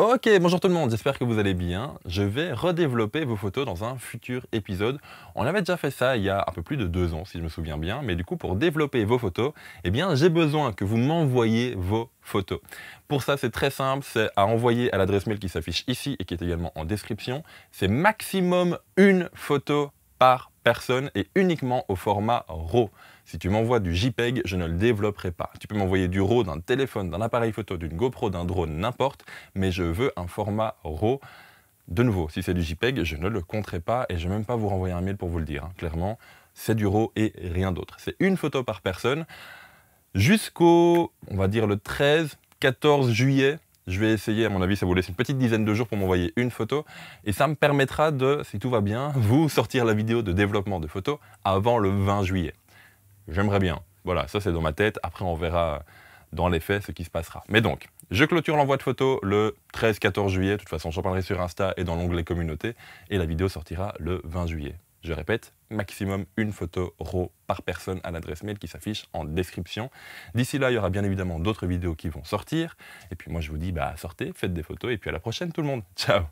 Ok, bonjour tout le monde, j'espère que vous allez bien. Je vais redévelopper vos photos dans un futur épisode. On avait déjà fait ça il y a un peu plus de deux ans, si je me souviens bien. Mais du coup, pour développer vos photos, eh bien, j'ai besoin que vous m'envoyiez vos photos. Pour ça, c'est très simple, c'est à envoyer à l'adresse mail qui s'affiche ici et qui est également en description. C'est maximum une photo par personne et uniquement au format RAW. Si tu m'envoies du JPEG, je ne le développerai pas. Tu peux m'envoyer du RAW d'un téléphone, d'un appareil photo, d'une GoPro, d'un drone, n'importe, mais je veux un format RAW. De nouveau, si c'est du JPEG, je ne le compterai pas et je ne vais même pas vous renvoyer un mail pour vous le dire. Hein. Clairement, c'est du RAW et rien d'autre. C'est une photo par personne. Jusqu'au, on va dire le 13, 14 juillet, je vais essayer, à mon avis, ça vous laisse une petite dizaine de jours pour m'envoyer une photo. Et ça me permettra de, si tout va bien, vous sortir la vidéo de développement de photos avant le 20 juillet. J'aimerais bien. Voilà, ça c'est dans ma tête. Après, on verra dans les faits ce qui se passera. Mais donc, je clôture l'envoi de photos le 13-14 juillet. De toute façon, j'en parlerai sur Insta et dans l'onglet communauté. Et la vidéo sortira le 20 juillet. Je répète, maximum une photo RAW par personne à l'adresse mail qui s'affiche en description. D'ici là, il y aura bien évidemment d'autres vidéos qui vont sortir. Et puis moi, je vous dis, bah, sortez, faites des photos, et puis à la prochaine tout le monde. Ciao